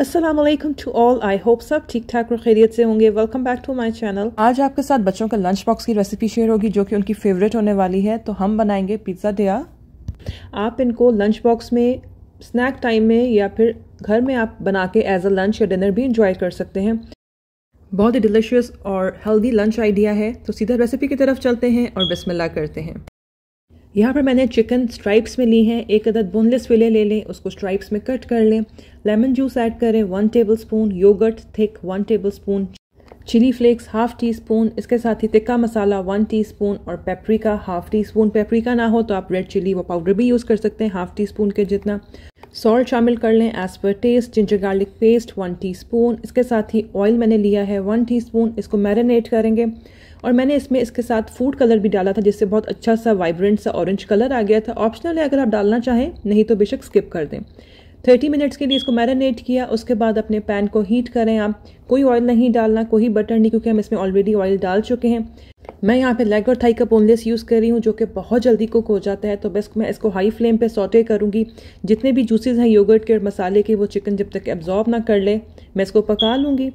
Aslam to all I hope सब ठीक ठाक और खैरियत से होंगे welcome back to my channel आज आपके साथ बच्चों का लंच बॉक्स की रेसिपी शेयर होगी जो कि उनकी फेवरेट होने वाली है तो हम बनाएंगे पिज़्ज़ा दिया आप इनको लंच बॉक्स में स्नैक टाइम में या फिर घर में आप बना के एज अ लंच या डिनर भी इंजॉय कर सकते हैं बहुत ही डिलिशियस और हेल्दी लंच आइडिया है तो सीधा रेसिपी की तरफ चलते हैं और बिस्मिल्लाह करते हैं यहाँ पर मैंने चिकन स्ट्राइप्स में ली हैं एक अदद बोनलेस फिले ले लें उसको स्ट्राइप्स में कट कर लें लेमन जूस ऐड करें one tablespoon yogurt thick one tablespoon chilli flakes half teaspoon इसके साथ ही tikka masala one teaspoon और paprika half teaspoon paprika ना हो तो आप रेड चिली वो पाउडर भी यूज़ कर सकते हैं हाफ टी स्पून के जितना सॉल्ट शामिल कर लें as per taste ginger garlic paste one spoon इसके साथ ही ऑयल मैंने लिया है वन स्पून इसको मैरिनेट करेंगे और मैंने इसमें इसके साथ फूड कलर भी डाला था जिससे बहुत अच्छा सा वाइब्रेंट सा ऑरेंज कलर आ गया था ऑप्शनल है अगर आप डालना चाहें नहीं तो बेशक स्किप कर दें 30 मिनट्स के लिए इसको मैरिनेट किया उसके बाद अपने पैन को हीट करें आप कोई ऑयल नहीं डालना कोई बटर नहीं क्योंकि हम इसमें ऑलरेडी ऑयल डाल चुके हैं मैं यहाँ पे लेग और थाई का बोनलेस यूज़ कर रही हूँ जो कि बहुत जल्दी कुक हो जाता है तो बस मैं इसको हाई फ्लेम पे सोटे करूँगी जितने भी जूसेस हैं योगर्ट के और मसाले के वो चिकन जब तक एब्जॉर्ब ना कर ले मैं इसको पका लूँगी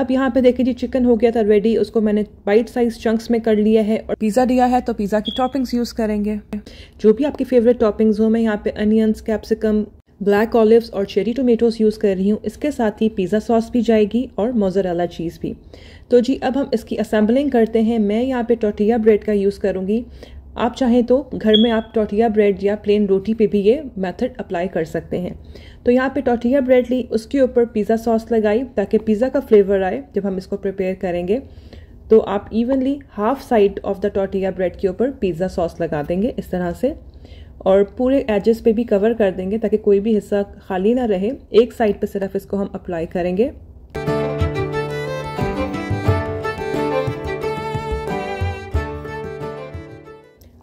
अब यहाँ पे देखिए जी चिकन हो गया था रेडी उसको मैंने वाइट साइज चंक्स में कर लिया है और पिज़्ज़ा दिया है तो पिज़्ज़ा की टॉपिंग्स यूज़ करेंगे जो भी आपकी फेवरेट टॉपिंग्स हो मैं यहाँ पे अनियंस कैप्सिकम ब्लैक ऑलिव्स और चेरी टोमेटोज़ यूज़ कर रही हूँ इसके साथ ही पिज़्ज़ा सॉस भी जाएगी और मोजरेला चीज़ भी तो जी अब हम इसकी असम्बलिंग करते हैं मैं यहाँ पे टोटिया ब्रेड का यूज़ करूँगी आप चाहें तो घर में आप टोटिया ब्रेड या प्लेन रोटी पे भी ये मेथड अप्लाई कर सकते हैं तो यहाँ पे टोटिया ब्रेड ली उसके ऊपर पिज़्ज़ा सॉस लगाई ताकि पिज़्ज़ा का फ्लेवर आए जब हम इसको प्रिपेयर करेंगे तो आप evenly half side of the टोटिया ब्रेड के ऊपर पिज़्ज़ा सॉस लगा देंगे इस तरह से और पूरे एजेस पे भी कवर कर देंगे ताकि कोई भी हिस्सा खाली ना रहे एक साइड पे सिर्फ इसको हम अप्लाई करेंगे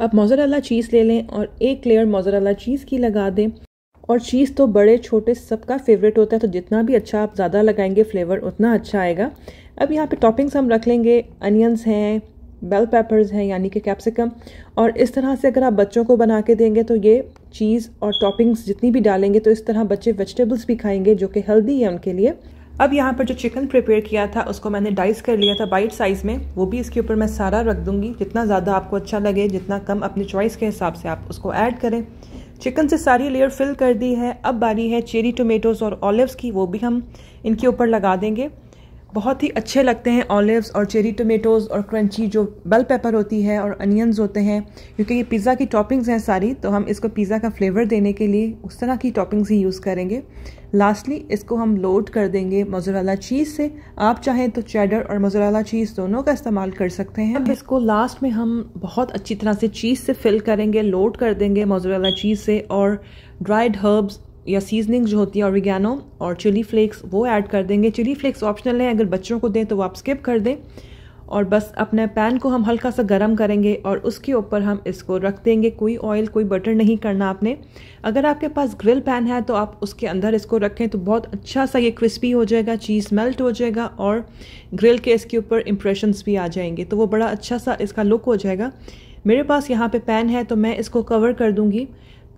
अब मोजरेला चीज़ ले लें और एक लेयर मोजरेला चीज़ की लगा दें और चीज़ तो बड़े छोटे सबका फेवरेट होता है तो जितना भी अच्छा आप ज़्यादा लगाएंगे फ्लेवर उतना अच्छा आएगा अब यहाँ पे टॉपिंग्स हम रख लेंगे अनियंस हैं बेल पेपर्स हैं यानी कि कैप्सिकम और इस तरह से अगर आप बच्चों को बना के देंगे तो ये चीज़ और टॉपिंग्स जितनी भी डालेंगे तो इस तरह बच्चे वेजिटेबल्स भी खाएंगे जो कि हेल्दी है उनके लिए अब यहाँ पर जो चिकन प्रिपेयर किया था उसको मैंने डाइस कर लिया था बाइट साइज़ में वो भी इसके ऊपर मैं सारा रख दूंगी जितना ज़्यादा आपको अच्छा लगे जितना कम अपनी चॉइस के हिसाब से आप उसको ऐड करें चिकन से सारी लेयर फिल कर दी है अब बारी है चेरी टोमेटोज़ और ऑलिव्स की वो भी हम इनके ऊपर लगा देंगे बहुत ही अच्छे लगते हैं ऑलिव्स और चेरी टोमेटोज़ और क्रंची जो बेल पेपर होती है और अनियंस होते हैं क्योंकि ये पिज़्ज़ा की टॉपिंग्स हैं सारी तो हम इसको पिज़्ज़ा का फ्लेवर देने के लिए उस तरह की टॉपिंग्स ही यूज़ करेंगे लास्टली इसको हम लोड कर देंगे मोजरेला चीज़ से आप चाहें तो चैडर और मोजरेला चीज़ दोनों का इस्तेमाल कर सकते हैं इसको लास्ट में हम बहुत अच्छी तरह से चीज़ से फिल करेंगे लोड कर देंगे मोजरेला चीज़ से और ड्राइड हर्ब्स या सीजनिंग जो होती है औरिगैनो और चिली फ्लेक्स वो ऐड कर देंगे चिली फ्लेक्स ऑप्शनल है अगर बच्चों को दें तो वो आप स्किप कर दें और बस अपने पैन को हम हल्का सा गर्म करेंगे और उसके ऊपर हम इसको रख देंगे कोई ऑयल कोई बटर नहीं करना आपने अगर आपके पास ग्रिल पैन है तो आप उसके अंदर इसको रखें तो बहुत अच्छा सा ये क्रिस्पी हो जाएगा चीज़ मेल्ट हो जाएगा और ग्रिल के इसके ऊपर इम्प्रेशंस भी आ जाएंगे तो वो बड़ा अच्छा सा इसका लुक हो जाएगा मेरे पास यहाँ पर पैन है तो मैं इसको कवर कर दूँगी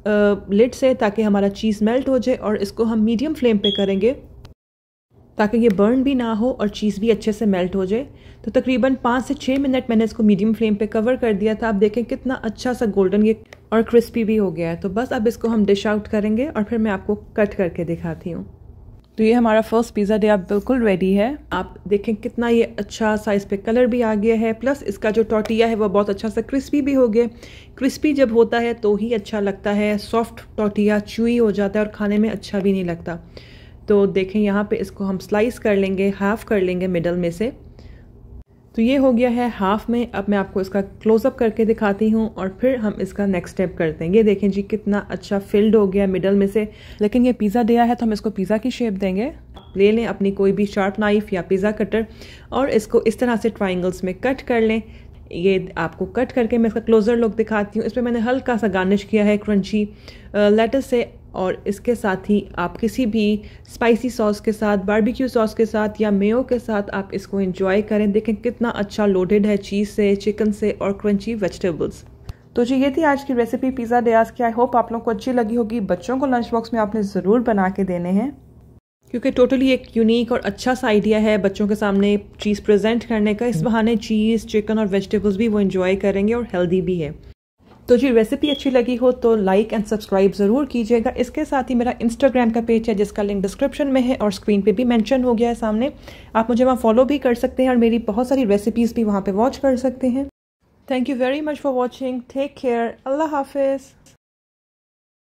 लिड से ताकि हमारा चीज़ मेल्ट हो जाए और इसको हम मीडियम फ्लेम पे करेंगे ताकि ये बर्न भी ना हो और चीज़ भी अच्छे से मेल्ट हो जाए तो तकरीबन पाँच से छः मिनट मैंने इसको मीडियम फ्लेम पे कवर कर दिया था आप देखें कितना अच्छा सा गोल्डन ये और क्रिस्पी भी हो गया है तो बस अब इसको हम डिश आउट करेंगे और फिर मैं आपको कट करके दिखाती हूँ तो ये हमारा फर्स्ट पिज़्ज़ा डे आप बिल्कुल रेडी है आप देखें कितना ये अच्छा साइज़ पे कलर भी आ गया है प्लस इसका जो टोटिया है वो बहुत अच्छा सा क्रिस्पी भी हो गया क्रिस्पी जब होता है तो ही अच्छा लगता है सॉफ्ट टोटिया चुई हो जाता है और खाने में अच्छा भी नहीं लगता तो देखें यहाँ पे इसको हम स्लाइस कर लेंगे हाफ़ कर लेंगे मिडल में से तो ये हो गया है हाफ में अब मैं आपको इसका क्लोजअप करके दिखाती हूँ और फिर हम इसका नेक्स्ट स्टेप करते हैं ये देखें जी कितना अच्छा फिल्ड हो गया मिडल में से लेकिन ये पिज़्ज़ा दिया है तो हम इसको पिज़्ज़ा की शेप देंगे ले लें अपनी कोई भी शार्प नाइफ या पिज़्ज़ा कटर और इसको इस तरह से ट्राइंगल्स में कट कर लें ये आपको कट करके मैं इसका क्लोज़र लुक दिखाती हूँ इसमें मैंने हल्का सा गार्निश किया है क्रंची लेटस से और इसके साथ ही आप किसी भी स्पाइसी सॉस के साथ बारबेक्यू सॉस के साथ या मेयो के साथ आप इसको इंजॉय करें देखें कितना अच्छा लोडेड है चीज़ से चिकन से और क्रंची वेजिटेबल्स तो जी ये थी आज की रेसिपी पिज़्ज़ा डयास की आई होप आप लोगों को अच्छी लगी होगी बच्चों को लंच बॉक्स में आपने ज़रूर बना के देने हैं क्योंकि टोटली एक यूनिक और अच्छा सा आइडिया है बच्चों के सामने चीज़ प्रेजेंट करने का इस बहाने चीज़ चिकन और वेजिटेबल्स भी वो इन्जॉय करेंगे और हेल्दी भी है तो जी रेसिपी अच्छी लगी हो तो लाइक एंड सब्सक्राइब ज़रूर कीजिएगा इसके साथ ही मेरा इंस्टाग्राम का पेज है जिसका लिंक डिस्क्रिप्शन में है और स्क्रीन पे भी मेंशन हो गया है सामने आप मुझे वहाँ फॉलो भी कर सकते हैं और मेरी बहुत सारी रेसिपीज़ भी वहाँ पे वॉच कर सकते हैं thank you very much for watching take care अल्लाह हाफिज़